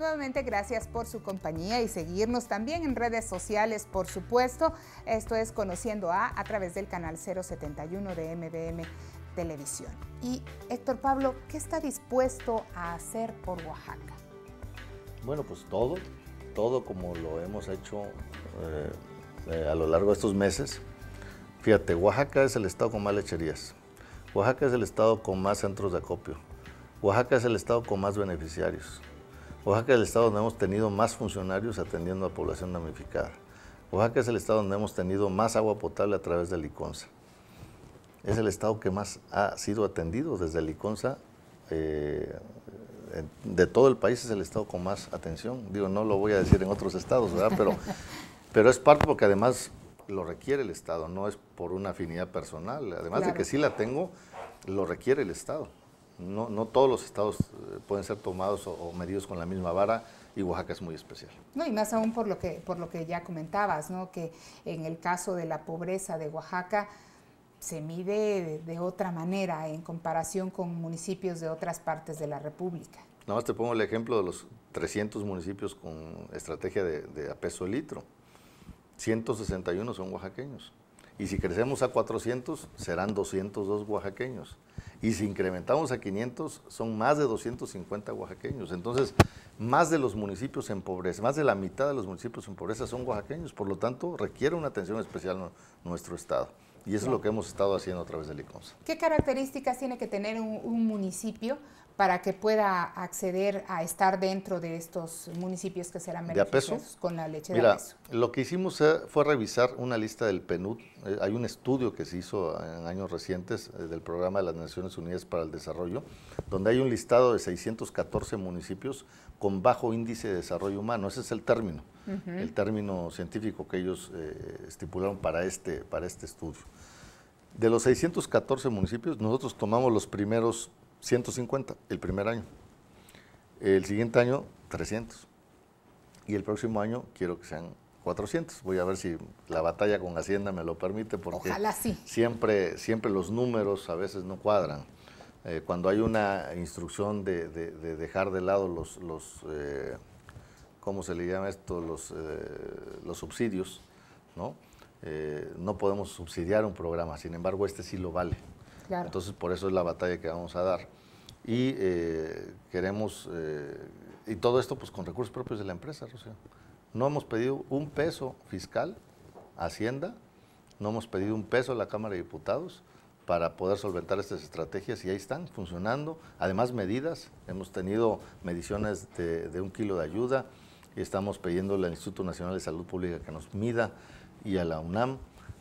Nuevamente gracias por su compañía y seguirnos también en redes sociales, por supuesto. Esto es Conociendo A a través del canal 071 de MBM Televisión. Y Héctor Pablo, ¿qué está dispuesto a hacer por Oaxaca? Bueno, pues todo, todo como lo hemos hecho eh, eh, a lo largo de estos meses. Fíjate, Oaxaca es el estado con más lecherías. Oaxaca es el estado con más centros de acopio. Oaxaca es el estado con más beneficiarios. Oaxaca es el estado donde hemos tenido más funcionarios atendiendo a población damnificada. Oaxaca es el estado donde hemos tenido más agua potable a través de Liconza. Es el estado que más ha sido atendido desde Liconza. Eh, de todo el país es el estado con más atención. Digo, no lo voy a decir en otros estados, ¿verdad? Pero, pero es parte porque además lo requiere el Estado, no es por una afinidad personal. Además de que sí la tengo, lo requiere el Estado no, todos los estados eh, pueden ser tomados o, medidos con la misma vara y Oaxaca es muy especial. No, y más aún por lo que, por lo que ya comentabas, ¿no? que en el caso de la pobreza de Oaxaca se mide de, otra manera en comparación con municipios de otras partes de la República. Nada más te pongo el ejemplo de los 300 municipios con estrategia de, de a peso de litro. 161 son oaxaqueños. Y si crecemos a 400, serán 202 oaxaqueños. Y si incrementamos a 500, son más de 250 oaxaqueños. Entonces, más de los municipios en pobreza, más de la mitad de los municipios en pobreza son oaxaqueños. Por lo tanto, requiere una atención especial nuestro Estado. Y eso es lo que hemos estado haciendo a través del ICONSA. ¿Qué características tiene que tener un municipio? para que pueda acceder a estar dentro de estos municipios que serán beneficiados con la leche de peso? Lo que hicimos eh, fue revisar una lista del PNUD. Eh, hay un estudio que se hizo eh, en años recientes del programa de las Naciones Unidas para el Desarrollo, donde hay un listado de 614 municipios con bajo índice de desarrollo humano. Ese es el término, el término científico que ellos estipularon para este, para este estudio. De los 614 municipios, nosotros tomamos los primeros 150 el primer año. El siguiente año, 300. Y el próximo año quiero que sean 400. Voy a ver si la batalla con Hacienda me lo permite, porque siempre, siempre los números a veces no cuadran. Eh, cuando hay una instrucción de, dejar de lado los, los eh, ¿cómo se le llama esto? Los, eh, los subsidios, ¿no? no podemos subsidiar un programa, sin embargo, este sí lo vale. Entonces, por eso es la batalla que vamos a dar. Y eh, queremos, eh, y todo esto pues con recursos propios de la empresa, Rusia. No hemos pedido un peso fiscal, Hacienda, no hemos pedido un peso a la Cámara de Diputados para poder solventar estas estrategias y ahí están funcionando. Además, medidas, hemos tenido mediciones de, un kilo de ayuda y estamos pidiendo al Instituto Nacional de Salud Pública que nos mida y a la UNAM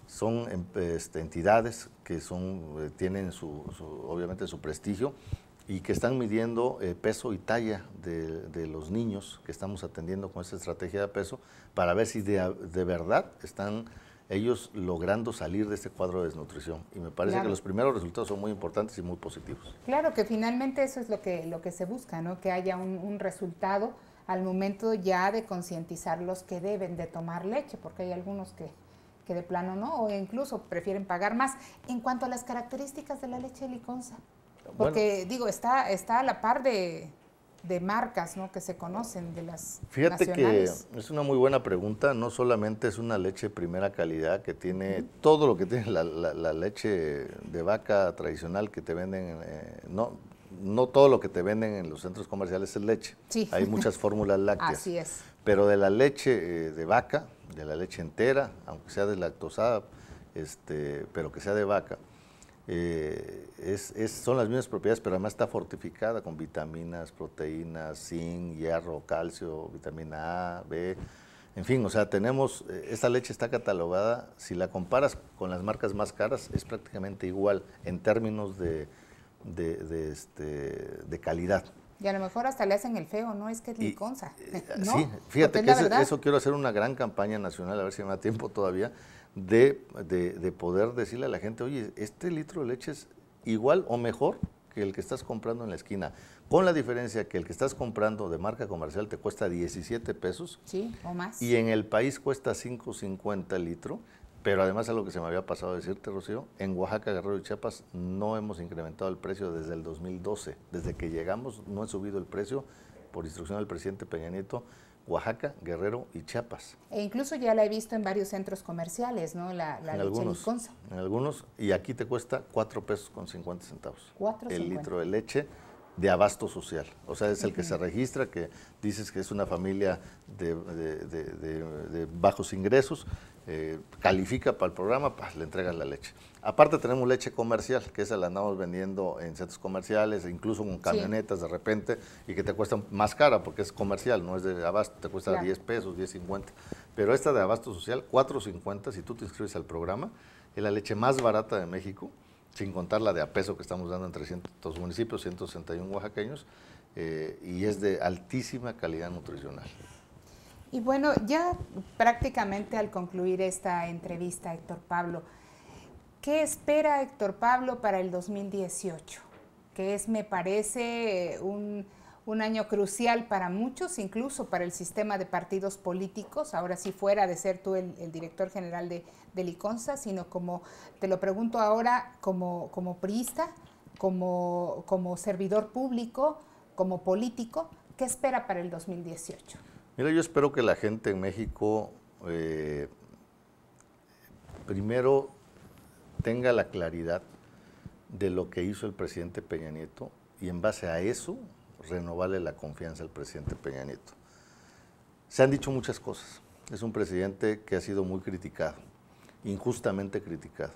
son eh, este, entidades que son, eh, tienen su, obviamente su prestigio y que están midiendo eh, peso y talla de, los niños que estamos atendiendo con esta estrategia de peso para ver si de, verdad están ellos logrando salir de este cuadro de desnutrición. Y me parece que los primeros resultados son muy importantes y muy positivos. Claro que finalmente eso es lo que, lo que se busca, que haya un, un resultado al momento ya de concientizar los que deben de tomar leche, porque hay algunos que que de plano no, o incluso prefieren pagar más. En cuanto a las características de la leche de liconza, porque digo, está, está a la par de, marcas ¿no? que se conocen de las Fíjate que es una muy buena pregunta, no solamente es una leche de primera calidad que tiene todo lo que tiene la, leche de vaca tradicional que te venden, eh, no, no todo lo que te venden en los centros comerciales es leche. Sí. Hay muchas fórmulas lácteas. Así es. Pero de la leche eh, de vaca, la leche entera, aunque sea deslactosada, este, pero que sea de vaca. Eh, son las mismas propiedades, pero además está fortificada con vitaminas, proteínas, zinc, hierro, calcio, vitamina A, B. En fin, o sea, tenemos, eh, esta leche está catalogada, si la comparas con las marcas más caras, es prácticamente igual en términos de, de, de este, calidad. Y a lo mejor hasta le hacen el feo, no es que es liconza. Eh, sí, fíjate que eso, quiero hacer una gran campaña nacional, a ver si me da tiempo todavía, de, poder decirle a la gente, oye, este litro de leche es igual o mejor que el que estás comprando en la esquina, con la diferencia que el que estás comprando de marca comercial te cuesta 17 pesos. Sí, o más. Y en el país cuesta 5.50 litros. litro pero además a lo que se me había pasado a decirte, Rocío, en Oaxaca, Guerrero y Chiapas no hemos incrementado el precio desde el 2012. Desde que llegamos no he subido el precio por instrucción del presidente Peña Nieto. Oaxaca, Guerrero y Chiapas. E incluso ya la he visto en varios centros comerciales, ¿no? La, en leche algunos, En algunos, y aquí te cuesta 4 pesos con 50 centavos. 4, el litro de leche de abasto social. O sea, es el que se registra, que dices que es una familia de, bajos ingresos, eh, califica para el programa, pues le entregan la leche. Aparte tenemos leche comercial, que esa la andamos vendiendo en centros comerciales, e incluso con camionetas de repente, y que te cuesta más cara porque es comercial, no es de abasto, te cuesta 10 pesos, 10.50. Pero esta de abasto social, 4.50, si tú te inscribes al programa, es la leche más barata de México sin contar la de apeso que estamos dando en 300 municipios, 161 oaxaqueños, eh, y es de altísima calidad nutricional. Y bueno, ya prácticamente al concluir esta entrevista, Héctor Pablo, ¿qué espera Héctor Pablo para el 2018? Que es, me parece, un un año crucial para muchos, incluso para el sistema de partidos políticos, ahora sí fuera de ser tú el, director general de, de, sino como, te lo pregunto ahora, como, como priista, como, como servidor público, como político, ¿qué espera para el 2018? Mira, yo espero que la gente en México eh, primero tenga la claridad de lo que hizo el presidente Peña Nieto y en base a eso renovarle la confianza al presidente Peña Nieto. Se han dicho muchas cosas. Es un presidente que ha sido muy criticado, injustamente criticado.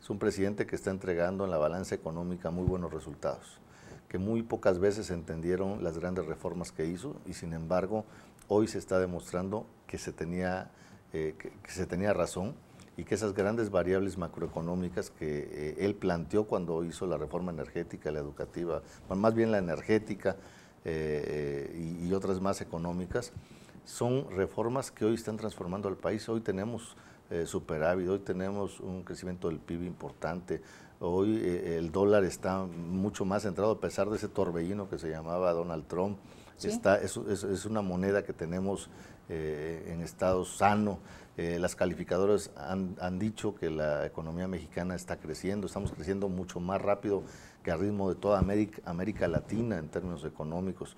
Es un presidente que está entregando en la balanza económica muy buenos resultados, que muy pocas veces entendieron las grandes reformas que hizo y sin embargo hoy se está demostrando que se tenía, eh, que, que se tenía razón y que esas grandes variables macroeconómicas que eh, él planteó cuando hizo la reforma energética, la educativa, más bien la energética eh, eh, y, otras más económicas, son reformas que hoy están transformando al país. Hoy tenemos superávit, hoy tenemos un crecimiento del PIB importante, hoy el dólar está mucho más centrado a pesar de ese torbellino que se llamaba Donald Trump. Está, es, una moneda que tenemos eh, en estado sano. Eh, las calificadoras han, han, dicho que la economía mexicana está creciendo, estamos creciendo mucho más rápido que al ritmo de toda América, América Latina en términos económicos.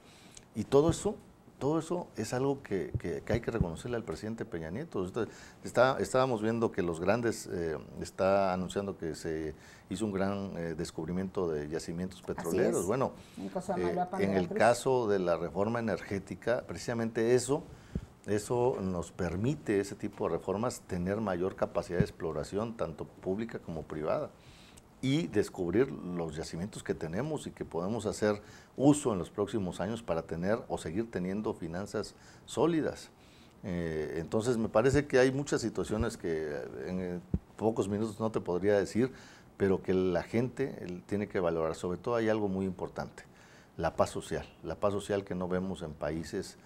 Y todo eso, todo eso es algo que, que, hay que reconocerle al presidente Peña Nieto. estábamos viendo que los grandes, eh, está anunciando que se hizo un gran descubrimiento de yacimientos petroleros. Bueno, en el caso de la reforma energética, precisamente eso eso nos permite, ese tipo de reformas, tener mayor capacidad de exploración, tanto pública como privada, y descubrir los yacimientos que tenemos y que podemos hacer uso en los próximos años para tener o seguir teniendo finanzas sólidas. Eh, entonces, me parece que hay muchas situaciones que eh, en eh, pocos minutos no te podría decir, pero que la gente tiene que valorar. Sobre todo hay algo muy importante, la paz social, la paz social que no vemos en países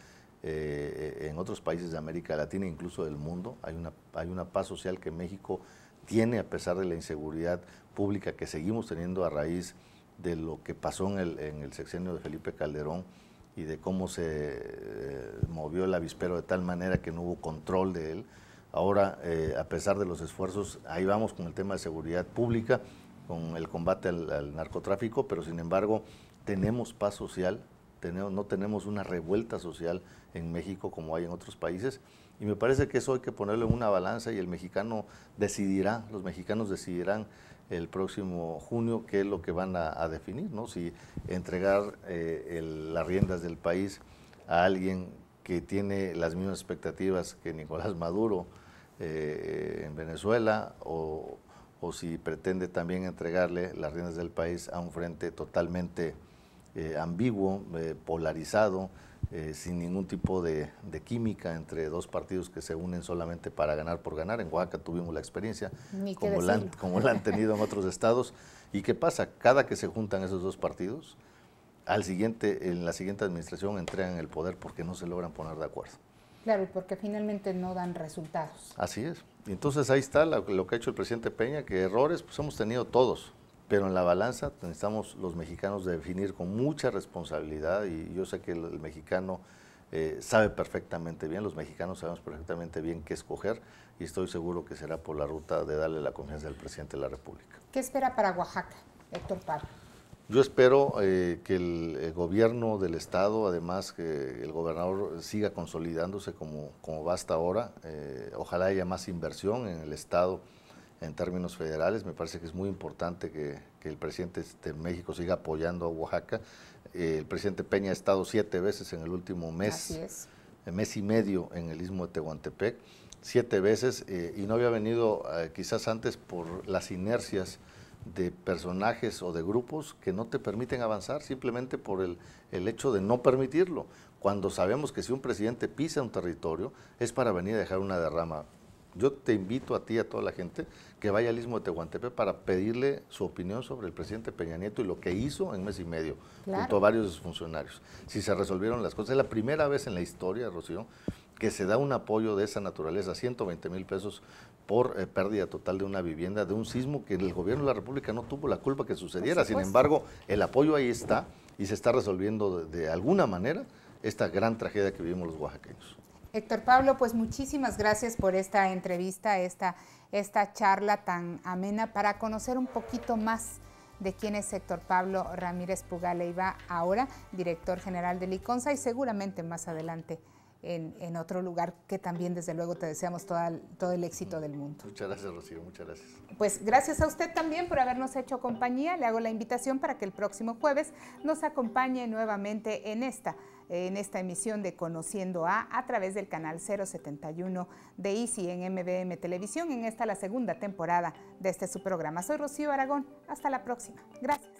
eh, en otros países de América Latina, incluso del mundo. Hay una, hay una paz social que México tiene a pesar de la inseguridad pública que seguimos teniendo a raíz de lo que pasó en el, en el sexenio de Felipe Calderón y de cómo se eh, movió el avispero de tal manera que no hubo control de él. Ahora, eh, a pesar de los esfuerzos, ahí vamos con el tema de seguridad pública, con el combate al narcotráfico, pero sin embargo tenemos paz social, no tenemos una revuelta social en México como hay en otros países. Y me parece que eso hay que ponerlo en una balanza y el mexicano decidirá, los mexicanos decidirán el próximo junio qué es lo que van a, definir, ¿no? Si entregar eh, las riendas del país a alguien que tiene las mismas expectativas que Nicolás Maduro eh, en Venezuela o, o si pretende también entregarle las riendas del país a un frente totalmente eh, ambiguo, eh, polarizado, eh, sin ningún tipo de, química entre dos partidos que se unen solamente para ganar por ganar. En Oaxaca tuvimos la experiencia, como la, han, tenido en otros estados. ¿Y qué pasa? Cada que se juntan esos dos partidos, al siguiente, en la siguiente administración entregan el poder porque no se logran poner de acuerdo. Claro, porque finalmente no dan resultados. Así es. Entonces ahí está lo, que ha hecho el presidente Peña, que errores pues hemos tenido todos pero en la balanza necesitamos los mexicanos definir con mucha responsabilidad y yo sé que el, mexicano eh, sabe perfectamente bien, los mexicanos sabemos perfectamente bien qué escoger y estoy seguro que será por la ruta de darle la confianza al presidente de la República. ¿Qué espera para Oaxaca, Héctor Pablo? Yo espero eh, que el, eh, gobierno del Estado, además que el gobernador siga consolidándose como, como va hasta ahora. ojalá haya más inversión en el Estado en términos federales. Me parece que es muy importante que, el presidente de este México siga apoyando a Oaxaca. Eh, el presidente Peña ha estado siete veces en el último mes, mes y medio en el istmo de Tehuantepec, siete veces, eh, y no había venido eh, quizás antes por las inercias de personajes o de grupos que no te permiten avanzar simplemente por el, el, hecho de no permitirlo, cuando sabemos que si un presidente pisa un territorio es para venir a dejar una derrama yo te invito a ti y a toda la gente que vaya al Istmo de Tehuantepec para pedirle su opinión sobre el presidente Peña Nieto y lo que hizo en mes y medio, junto a varios de sus funcionarios. Si se resolvieron las cosas. Es la primera vez en la historia, Rocío, que se da un apoyo de esa naturaleza, 120 mil pesos por eh, pérdida total de una vivienda, de un sismo que el gobierno de la República no tuvo la culpa que sucediera. Sin embargo, el apoyo ahí está y se está resolviendo de alguna manera esta gran tragedia que vivimos los oaxaqueños. Héctor Pablo, pues muchísimas gracias por esta entrevista, esta, esta charla tan amena para conocer un poquito más de quién es Héctor Pablo Ramírez Pugaleiva, ahora director general de Liconza y seguramente más adelante en, otro lugar que también desde luego te deseamos todo el éxito del mundo. Muchas gracias Rocío, muchas gracias. Pues gracias a usted también por habernos hecho compañía. Le hago la invitación para que el próximo jueves nos acompañe nuevamente en esta en esta emisión de Conociendo A a través del canal 071 de ICI en MBM Televisión en esta la segunda temporada de este su programa. Soy Rocío Aragón, hasta la próxima. Gracias.